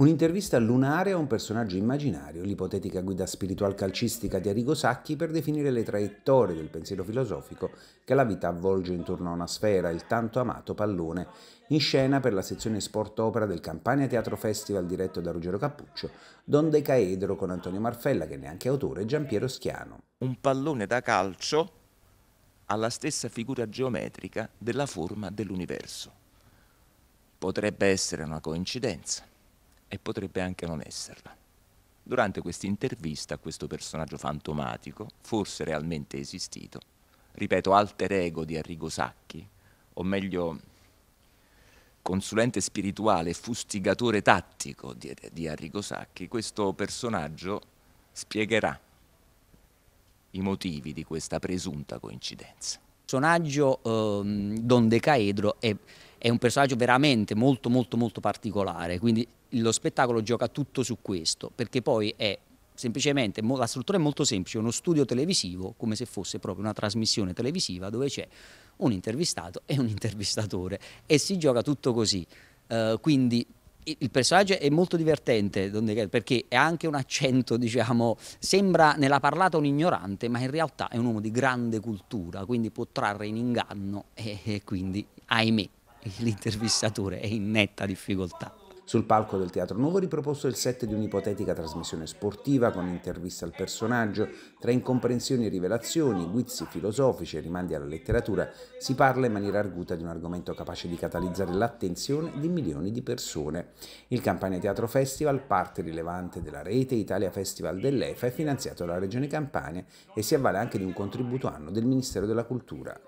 Un'intervista lunare a un personaggio immaginario, l'ipotetica guida spiritual calcistica di Arrigo Sacchi per definire le traiettorie del pensiero filosofico che la vita avvolge intorno a una sfera, il tanto amato pallone, in scena per la sezione sport opera del Campania Teatro Festival diretto da Ruggero Cappuccio, Don Decaedro con Antonio Marfella, che neanche è autore, e Giampiero Schiano. Un pallone da calcio ha la stessa figura geometrica della forma dell'universo. Potrebbe essere una coincidenza e potrebbe anche non esserla. Durante questa intervista questo personaggio fantomatico, forse realmente esistito, ripeto alter ego di Arrigo Sacchi, o meglio consulente spirituale, fustigatore tattico di, di Arrigo Sacchi, questo personaggio spiegherà i motivi di questa presunta coincidenza. Il personaggio ehm, Don Decaedro è è un personaggio veramente molto molto molto particolare, quindi lo spettacolo gioca tutto su questo, perché poi è semplicemente, la struttura è molto semplice, uno studio televisivo come se fosse proprio una trasmissione televisiva dove c'è un intervistato e un intervistatore e si gioca tutto così, uh, quindi il personaggio è molto divertente perché ha anche un accento, diciamo, sembra nella parlata un ignorante, ma in realtà è un uomo di grande cultura, quindi può trarre in inganno e quindi, ahimè, l'intervistatore è in netta difficoltà. Sul palco del Teatro Nuovo riproposto il set di un'ipotetica trasmissione sportiva con interviste al personaggio, tra incomprensioni e rivelazioni, guizzi filosofici e rimandi alla letteratura, si parla in maniera arguta di un argomento capace di catalizzare l'attenzione di milioni di persone. Il Campania Teatro Festival, parte rilevante della rete Italia Festival dell'EFA, è finanziato dalla Regione Campania e si avvale anche di un contributo anno del Ministero della Cultura.